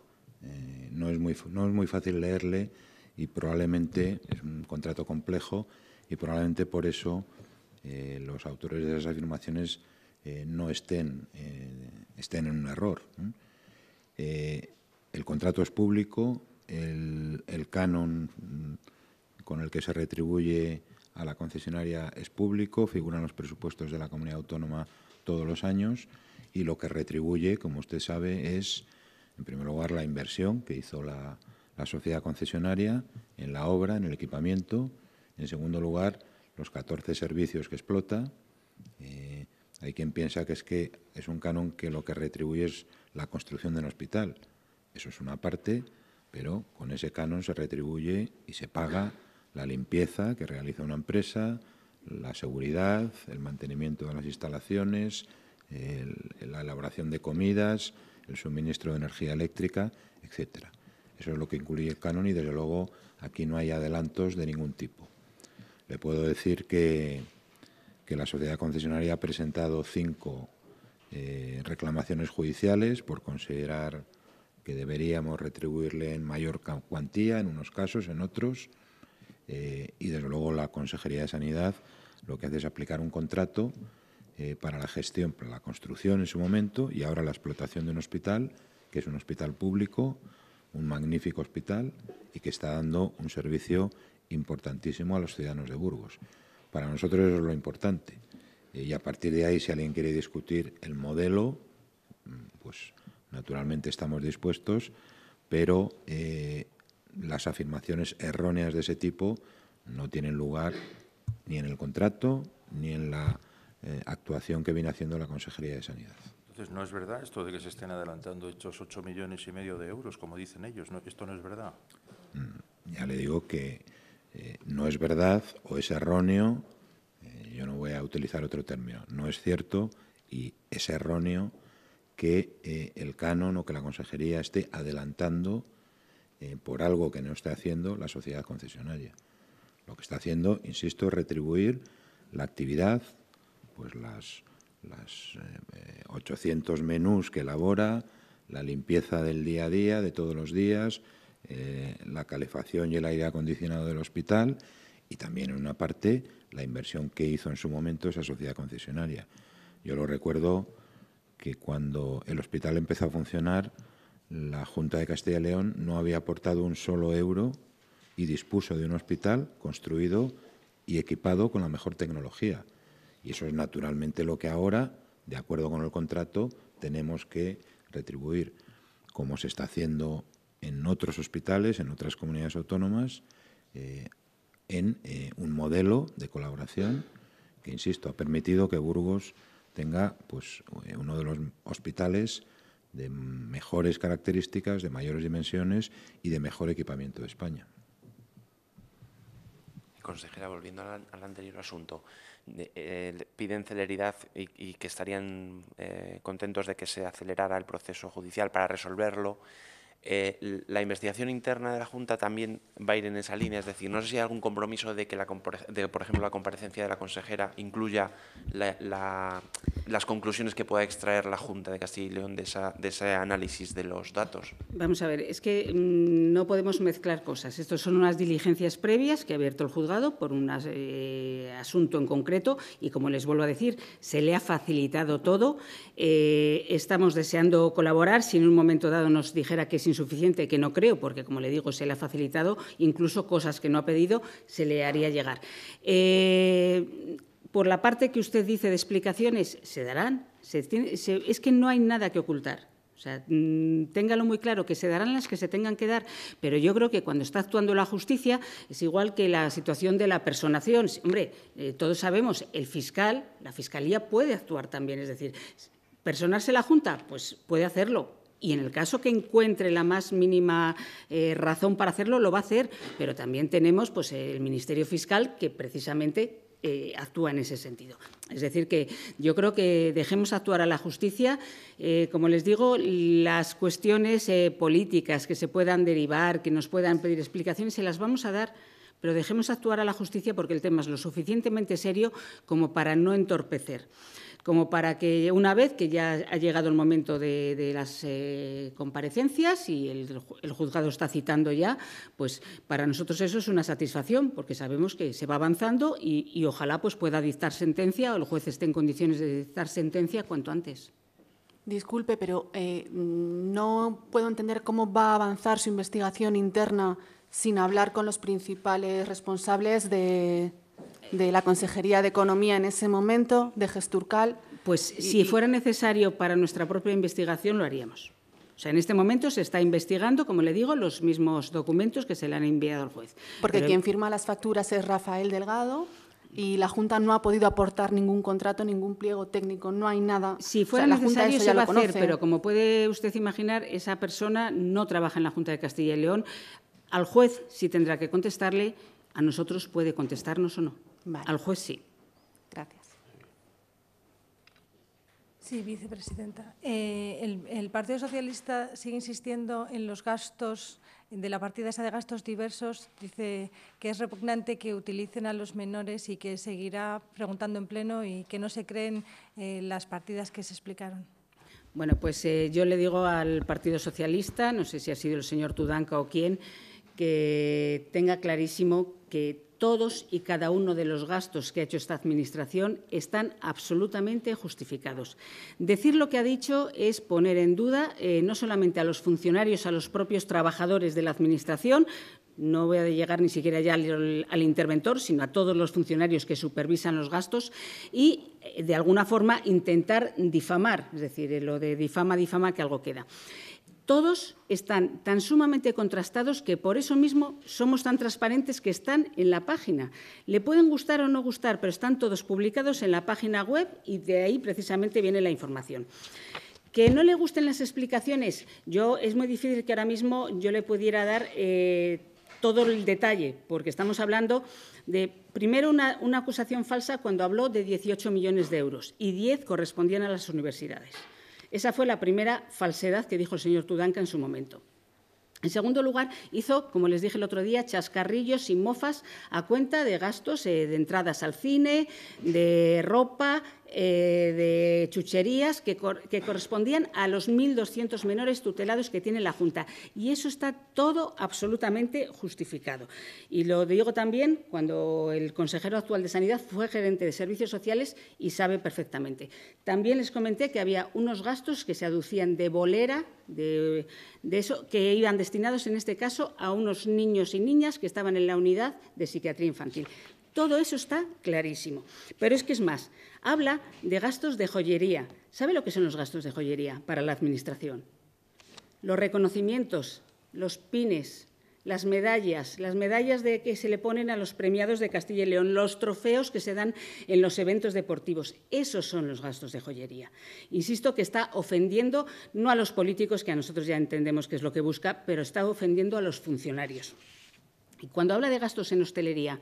no, es no es muy fácil leerle, y probablemente es un contrato complejo y probablemente por eso eh, los autores de esas afirmaciones eh, no estén, eh, estén en un error. el contrato es público, el, canon con el que se retribuye a la concesionaria es público, figuran los presupuestos de la comunidad autónoma todos los años y lo que retribuye, como usted sabe, es, en primer lugar, la inversión que hizo la, la sociedad concesionaria, en la obra, en el equipamiento. En segundo lugar, los 14 servicios que explota. Eh, hay quien piensa que es que es un canon que lo que retribuye es la construcción del hospital. Eso es una parte, pero con ese canon se retribuye y se paga la limpieza que realiza una empresa, la seguridad, el mantenimiento de las instalaciones, la elaboración de comidas, el suministro de energía eléctrica, etcétera. Eso es lo que incluye el canon y desde luego aquí no hay adelantos de ningún tipo. Le puedo decir que, la sociedad concesionaria ha presentado cinco eh, reclamaciones judiciales por considerar que deberíamos retribuirle en mayor cuantía en unos casos, en otros, eh, y desde luego la Consejería de Sanidad lo que hace es aplicar un contrato eh, para la gestión, para la construcción en su momento y ahora la explotación de un hospital, que es un hospital público, un magnífico hospital y que está dando un servicio importantísimo a los ciudadanos de Burgos. Para nosotros eso es lo importante. Y a partir de ahí, si alguien quiere discutir el modelo, pues naturalmente estamos dispuestos, pero eh, las afirmaciones erróneas de ese tipo no tienen lugar ni en el contrato ni en la eh, actuación que viene haciendo la Consejería de Sanidad. Entonces, no es verdad esto de que se estén adelantando estos 8 millones y medio de euros, como dicen ellos. No, esto no es verdad. Mm, ya le digo que eh, no es verdad o es erróneo. Eh, yo no voy a utilizar otro término. No es cierto y es erróneo que eh, el canon o que la consejería esté adelantando por algo que no está haciendo la sociedad concesionaria. Lo que está haciendo, insisto, es retribuir la actividad, pues las las 800 eh, eh, menús que elabora, la limpieza del día a día, de todos los días, eh, la calefacción y el aire acondicionado del hospital y también en una parte la inversión que hizo en su momento esa sociedad concesionaria. Yo lo recuerdo que cuando el hospital empezó a funcionar, la Junta de Castilla y León no había aportado un solo euro y dispuso de un hospital construido y equipado con la mejor tecnología. Y eso es naturalmente lo que ahora, de acuerdo con el contrato, tenemos que retribuir, como se está haciendo en otros hospitales, en otras comunidades autónomas, eh, en eh, un modelo de colaboración que, insisto, ha permitido que Burgos tenga pues, eh, uno de los hospitales de mejores características, de mayores dimensiones y de mejor equipamiento de España consejera, volviendo al, anterior asunto, eh, piden celeridad y, que estarían eh, contentos de que se acelerara el proceso judicial para resolverlo. Eh, la investigación interna de la Junta también va a ir en esa línea, es decir, no sé si hay algún compromiso de que, la, por ejemplo, la comparecencia de la consejera incluya la, las conclusiones que pueda extraer la Junta de Castilla y León de, esa, de ese análisis de los datos. Vamos a ver, es que mm, no podemos mezclar cosas. Estas son unas diligencias previas que ha abierto el juzgado por un eh, asunto en concreto y, como les vuelvo a decir, se le ha facilitado todo. Eh, estamos deseando colaborar. Si en un momento dado nos dijera que es insuficiente, que no creo, porque, como le digo, se le ha facilitado incluso cosas que no ha pedido, se le haría llegar. Eh, por la parte que usted dice de explicaciones, se darán. es que no hay nada que ocultar. O sea, mm, téngalo muy claro, que se darán las que se tengan que dar, pero yo creo que cuando está actuando la justicia es igual que la situación de la personación. Hombre, eh, todos sabemos, el fiscal, la fiscalía puede actuar también, es decir, personarse la Junta, pues puede hacerlo, y en el caso que encuentre la más mínima eh, razón para hacerlo, lo va a hacer. Pero también tenemos pues, el Ministerio Fiscal, que precisamente eh, actúa en ese sentido. Es decir, que yo creo que dejemos actuar a la justicia. Eh, como les digo, las cuestiones eh, políticas que se puedan derivar, que nos puedan pedir explicaciones, se las vamos a dar pero dejemos actuar a la justicia porque el tema es lo suficientemente serio como para no entorpecer como para que una vez que ya ha llegado el momento de, las eh, comparecencias y el, juzgado está citando ya, pues para nosotros eso es una satisfacción, porque sabemos que se va avanzando y, ojalá pues pueda dictar sentencia o el juez esté en condiciones de dictar sentencia cuanto antes. Disculpe, pero eh, no puedo entender cómo va a avanzar su investigación interna sin hablar con los principales responsables de, de la Consejería de Economía en ese momento, de Gesturcal. Pues si fuera necesario para nuestra propia investigación, lo haríamos. O sea, en este momento se está investigando, como le digo, los mismos documentos que se le han enviado al juez. Porque quien firma las facturas es Rafael Delgado y la Junta no ha podido aportar ningún contrato, ningún pliego técnico, no hay nada. Si fuera necesario se va a hacer, pero como puede usted imaginar, esa persona no trabaja en la Junta de Castilla y León. Al juez sí tendrá que contestarle a nosotros puede contestarnos o no. Al juez sí. Gracias. Sí, vicepresidenta. Eh, el, Partido Socialista sigue insistiendo en los gastos, de la partida esa de gastos diversos. Dice que es repugnante que utilicen a los menores y que seguirá preguntando en pleno y que no se creen eh, las partidas que se explicaron. Bueno, pues eh, yo le digo al Partido Socialista, no sé si ha sido el señor Tudanca o quién, que tenga clarísimo que todos y cada uno de los gastos que ha hecho esta Administración están absolutamente justificados. Decir lo que ha dicho es poner en duda eh, no solamente a los funcionarios, a los propios trabajadores de la Administración, no voy a llegar ni siquiera ya al, al, interventor, sino a todos los funcionarios que supervisan los gastos y, eh, de alguna forma, intentar difamar, es decir, eh, lo de difama, difama, que algo queda. Todos están tan sumamente contrastados que por eso mismo somos tan transparentes que están en la página. Le pueden gustar o no gustar, pero están todos publicados en la página web y de ahí precisamente viene la información. Que no le gusten las explicaciones, yo es muy difícil que ahora mismo yo le pudiera dar eh, todo el detalle, porque estamos hablando de, primero, una, una acusación falsa cuando habló de 18 millones de euros y 10 correspondían a las universidades. Esa fue la primera falsedad que dijo el señor Tudanca en su momento. En segundo lugar, hizo, como les dije el otro día, chascarrillos y mofas a cuenta de gastos eh, de entradas al cine, de ropa, eh, de chucherías que, correspondían a los 1.200 menores tutelados que tiene la Junta. Y eso está todo absolutamente justificado. Y lo digo también cuando el consejero actual de Sanidad fue gerente de Servicios Sociales y sabe perfectamente. También les comenté que había unos gastos que se aducían de bolera, que iban destinados en este caso a unos niños y niñas que estaban en la unidad de psiquiatría infantil. Todo eso está clarísimo. Pero es que es más, habla de gastos de joyería. ¿Sabe lo que son los gastos de joyería para la Administración? Los reconocimientos, los pines, las medallas, las medallas de que se le ponen a los premiados de Castilla y León, los trofeos que se dan en los eventos deportivos. Esos son los gastos de joyería. Insisto que está ofendiendo no a los políticos, que a nosotros ya entendemos que es lo que busca, pero está ofendiendo a los funcionarios. Y cuando habla de gastos en hostelería,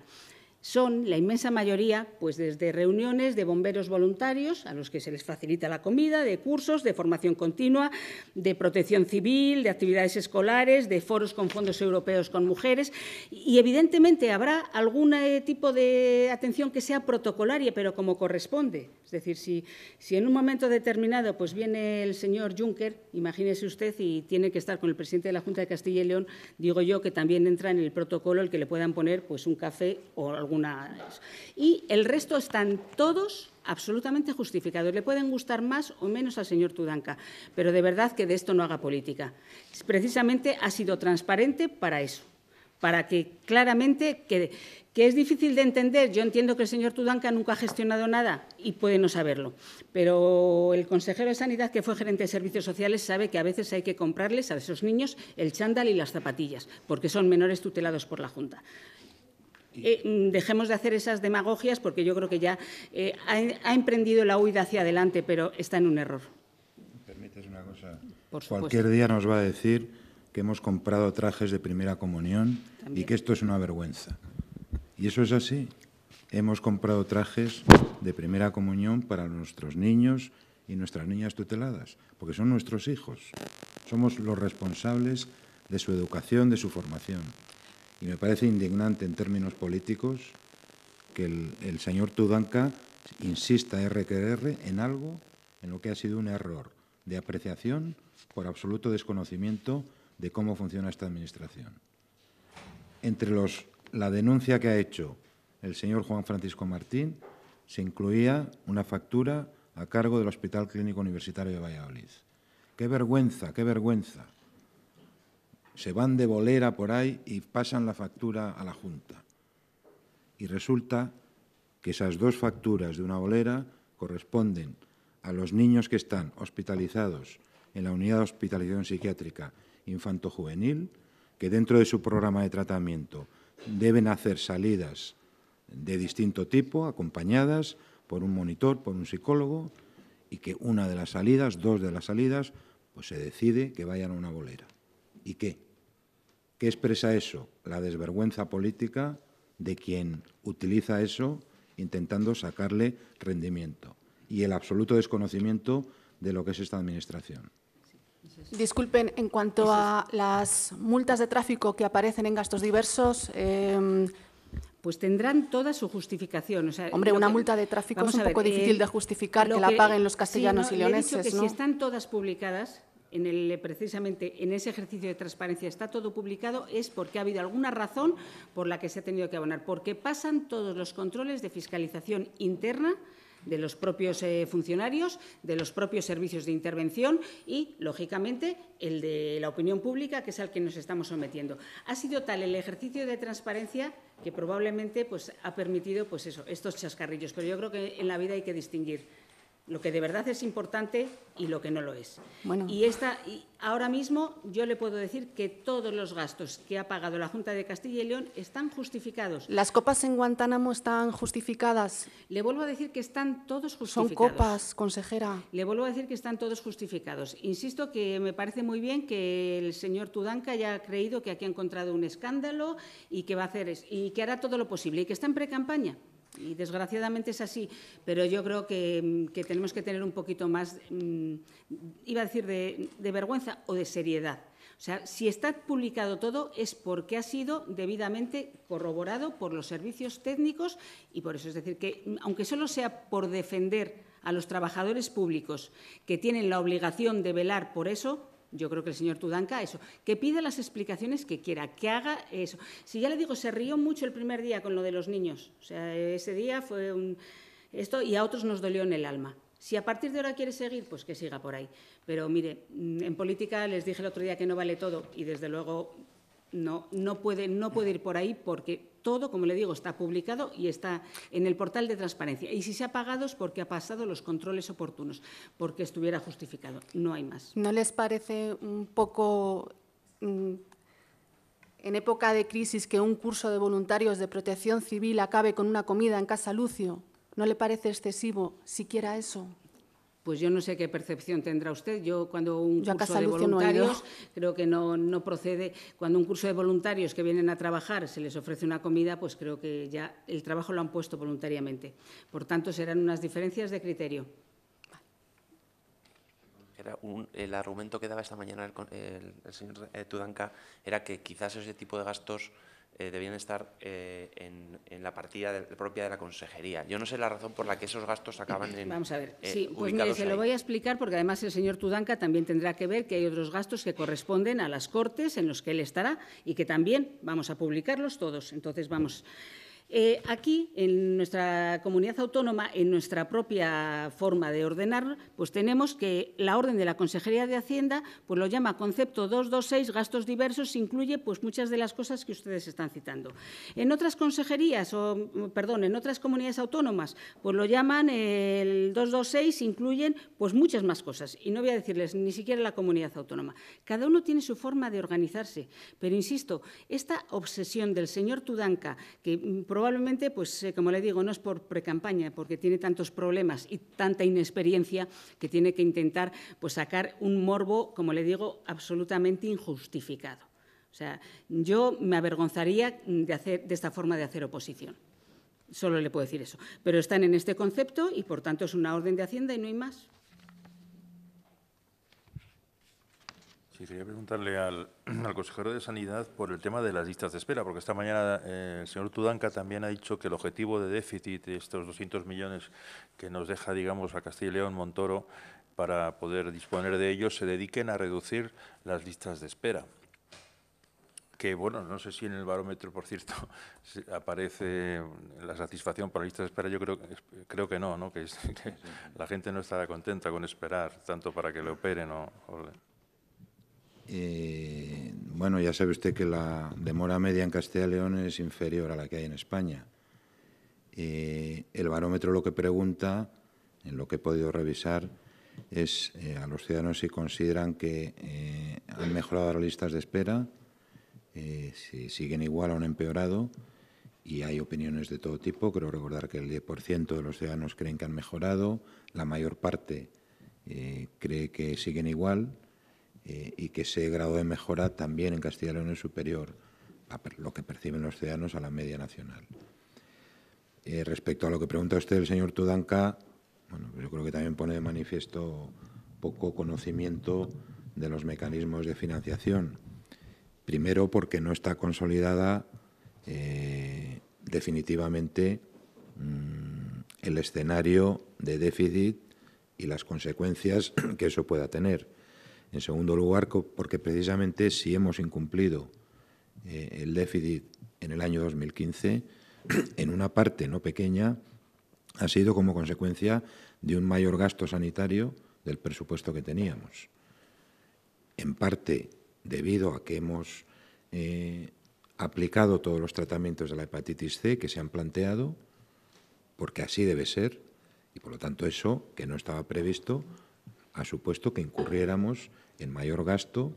son la inmensa mayoría, pues desde reuniones de bomberos voluntarios, a los que se les facilita la comida, de cursos, de formación continua, de protección civil, de actividades escolares, de foros con fondos europeos con mujeres. Y evidentemente habrá algún eh, tipo de atención que sea protocolaria, pero como corresponde, es decir, si, en un momento determinado pues viene el señor Juncker, imagínese usted, y tiene que estar con el presidente de la Junta de Castilla y León, digo yo que también entra en el protocolo el que le puedan poner pues un café o alguna. Y el resto están todos absolutamente justificados. Le pueden gustar más o menos al señor Tudanca, pero de verdad que de esto no haga política. Precisamente ha sido transparente para eso para que claramente que, es difícil de entender. Yo entiendo que el señor Tudanca nunca ha gestionado nada y puede no saberlo, pero el consejero de Sanidad, que fue gerente de Servicios Sociales, sabe que a veces hay que comprarles a esos niños el chándal y las zapatillas, porque son menores tutelados por la Junta. Eh, mm, dejemos de hacer esas demagogias porque yo creo que ya eh, ha, emprendido la huida hacia adelante, pero está en un error. ¿Permites una cosa? Cualquier día nos va a decir que hemos comprado trajes de primera comunión y que esto es una vergüenza. Y eso es así. Hemos comprado trajes de primera comunión para nuestros niños y nuestras niñas tuteladas, porque son nuestros hijos. Somos los responsables de su educación, de su formación. Y me parece indignante en términos políticos que el, señor Tudanca insista RQR en algo en lo que ha sido un error de apreciación por absoluto desconocimiento de cómo funciona esta Administración. Entre los, la denuncia que ha hecho el señor Juan Francisco Martín se incluía una factura a cargo del Hospital Clínico Universitario de Valladolid. ¡Qué vergüenza, qué vergüenza! Se van de bolera por ahí y pasan la factura a la Junta. Y resulta que esas dos facturas de una bolera corresponden a los niños que están hospitalizados en la unidad de hospitalización psiquiátrica infanto-juvenil, que dentro de su programa de tratamiento deben hacer salidas de distinto tipo, acompañadas por un monitor, por un psicólogo, y que una de las salidas, dos de las salidas, pues se decide que vayan a una bolera. ¿Y qué? ¿Qué expresa eso? La desvergüenza política de quien utiliza eso intentando sacarle rendimiento y el absoluto desconocimiento de lo que es esta Administración. Disculpen, en cuanto a las multas de tráfico que aparecen en gastos diversos, em, pues tendrán toda su justificación. sea, Hombre, una multa de tráfico es un poco difícil de eh, justificar que, la paguen los castellanos y leoneses. que si están todas publicadas, en el, precisamente en ese ejercicio de transparencia está todo publicado, es porque ha habido alguna razón por la que se ha tenido que abonar, porque pasan todos los controles de fiscalización interna de los propios eh, funcionarios, de los propios servicios de intervención y, lógicamente, el de la opinión pública, que es al que nos estamos sometiendo. Ha sido tal el ejercicio de transparencia que probablemente pues, ha permitido pues, eso, estos chascarrillos, pero yo creo que en la vida hay que distinguir lo que de verdad es importante y lo que no lo es. Bueno. Y, esta, y ahora mismo yo le puedo decir que todos los gastos que ha pagado la Junta de Castilla y León están justificados. ¿Las copas en Guantánamo están justificadas? Le vuelvo a decir que están todos justificados. Son copas, consejera. Le vuelvo a decir que están todos justificados. Insisto que me parece muy bien que el señor Tudanca haya creído que aquí ha encontrado un escándalo y que va a hacer y que hará todo lo posible y que está en precampaña. Y desgraciadamente es así, pero yo creo que, mm, tenemos que tener un poquito más, mm, iba a decir, de, de vergüenza o de seriedad. O sea, si está publicado todo es porque ha sido debidamente corroborado por los servicios técnicos y por eso es decir que, mm, aunque solo sea por defender a los trabajadores públicos que tienen la obligación de velar por eso, yo creo que el señor Tudanca, eso, que pida las explicaciones que quiera, que haga eso. Si ya le digo, se rió mucho el primer día con lo de los niños, o sea, ese día fue un... esto y a otros nos dolió en el alma. Si a partir de ahora quiere seguir, pues que siga por ahí. Pero mire, mm, en política les dije el otro día que no vale todo y desde luego no, no, puede, no puede ir por ahí porque todo, como le digo, está publicado y está en el portal de transparencia. Y si se ha pagado es porque ha pasado los controles oportunos, porque estuviera justificado. No hay más. ¿No les parece un poco mm, en época de crisis que un curso de voluntarios de protección civil acabe con una comida en Casa Lucio? ¿No le parece excesivo siquiera eso? pues yo no sé qué percepción tendrá usted. Yo cuando un curso de voluntarios, creo que no, procede, cuando un curso de voluntarios que vienen a trabajar se les ofrece una comida, pues creo que ya el trabajo lo han puesto voluntariamente. Por tanto, serán unas diferencias de criterio. Era el argumento que daba esta mañana el, el señor eh, Tudanca era que quizás ese tipo de gastos eh, debían estar eh, en, la partida propia de la consejería. Yo no sé la razón por la que esos gastos acaban en. Vamos a ver, eh, sí, pues mire, se lo voy a explicar porque además el señor Tudanca también tendrá que ver que hay otros gastos que corresponden a las cortes en los que él estará y que también vamos a publicarlos todos. Entonces, vamos. Eh, aquí, en nuestra comunidad autónoma, en nuestra propia forma de ordenar, pues tenemos que la orden de la Consejería de Hacienda pues lo llama concepto 226, gastos diversos, incluye pues muchas de las cosas que ustedes están citando. En otras consejerías, o perdón, en otras comunidades autónomas, pues lo llaman el 226, incluyen pues muchas más cosas. Y no voy a decirles ni siquiera la comunidad autónoma. Cada uno tiene su forma de organizarse, pero insisto, esta obsesión del señor Tudanca, que mm, probablemente, pues eh, como le digo, no es por precampaña, porque tiene tantos problemas y tanta inexperiencia que tiene que intentar pues, sacar un morbo, como le digo, absolutamente injustificado. O sea, yo me avergonzaría de, hacer, de esta forma de hacer oposición. Solo le puedo decir eso. Pero están en este concepto y, por tanto, es una orden de Hacienda y no hay más. Sí, quería preguntarle al, consejero de Sanidad por el tema de las listas de espera, porque esta mañana eh, el señor Tudanca también ha dicho que el objetivo de déficit de estos 200 millones que nos deja, digamos, a Castilla y León, Montoro, para poder disponer de ellos, se dediquen a reducir las listas de espera que, bueno, no sé si en el barómetro, por cierto, aparece la satisfacción por las listas de espera. Yo creo, creo que no, ¿no? Que, la gente no estará contenta con esperar tanto para que le operen o, o eh, bueno, ya sabe usted que la demora media en Castilla y León es inferior a la que hay en España. Eh, el barómetro lo que pregunta, en lo que he podido revisar, es eh, a los ciudadanos si consideran que han mejorado las listas de espera, si siguen igual o han empeorado, y hay opiniones de todo tipo. Creo recordar que el 10% de los ciudadanos creen que han mejorado, la mayor parte cree que siguen igual eh, y que ese grado de mejora también en Castilla y León es superior a lo que perciben los ciudadanos a la media nacional. Eh, respecto a lo que pregunta usted el señor Tudanca, bueno, yo creo que también pone de manifiesto poco conocimiento de los mecanismos de financiación. Primero, porque no está consolidada eh, definitivamente mm, el escenario de déficit y las consecuencias que eso pueda tener. En segundo lugar, porque precisamente si hemos incumplido eh, el déficit en el año 2015, en una parte no pequeña, ha sido como consecuencia de un mayor gasto sanitario del presupuesto que teníamos. En parte debido a que hemos eh, aplicado todos los tratamientos de la hepatitis C que se han planteado, porque así debe ser, y por lo tanto eso, que no estaba previsto, ha supuesto que incurriéramos en mayor gasto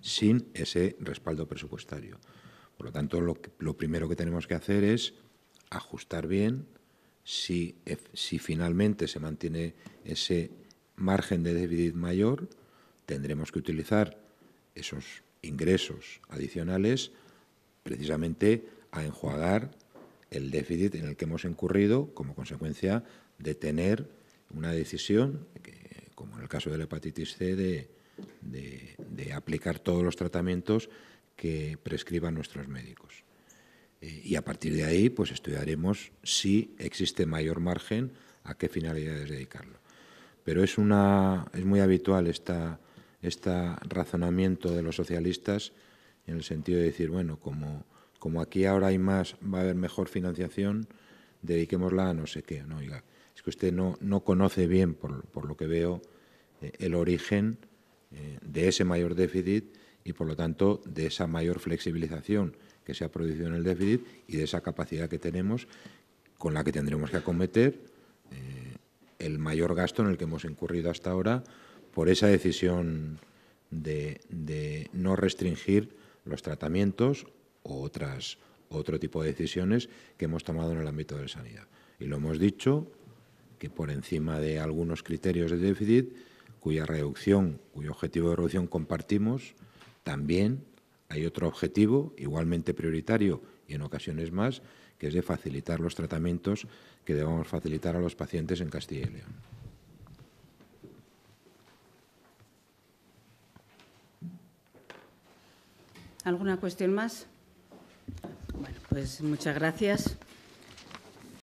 sin ese respaldo presupuestario. Por lo tanto, lo, primero que tenemos que hacer es ajustar bien si, si finalmente se mantiene ese margen de déficit mayor, tendremos que utilizar esos ingresos adicionales precisamente a enjuagar el déficit en el que hemos incurrido como consecuencia de tener una decisión, como en el caso de la hepatitis C, de de, aplicar todos los tratamientos que prescriban nuestros médicos. Eh, y a partir de ahí, pues estudiaremos si existe mayor margen a qué finalidades dedicarlo. Pero es, una, es muy habitual este esta razonamiento de los socialistas en el sentido de decir, bueno, como, como aquí ahora hay más, va a haber mejor financiación, dediquémosla a no sé qué. No, oiga, es que usted no, no conoce bien, por, lo que veo, eh, el origen eh, de ese mayor déficit y, por lo tanto, de esa mayor flexibilización que se ha producido en el déficit y de esa capacidad que tenemos con la que tendremos que acometer eh, el mayor gasto en el que hemos incurrido hasta ahora por esa decisión de, de no restringir los tratamientos o otras, otro tipo de decisiones que hemos tomado en el ámbito de la sanidad. Y lo hemos dicho, que por encima de algunos criterios de déficit cuya reducción, cuyo objetivo de reducción compartimos, también hay otro objetivo igualmente prioritario y en ocasiones más, que es de facilitar los tratamientos que debamos facilitar a los pacientes en Castilla y León. ¿Alguna cuestión más? Bueno, pues muchas gracias.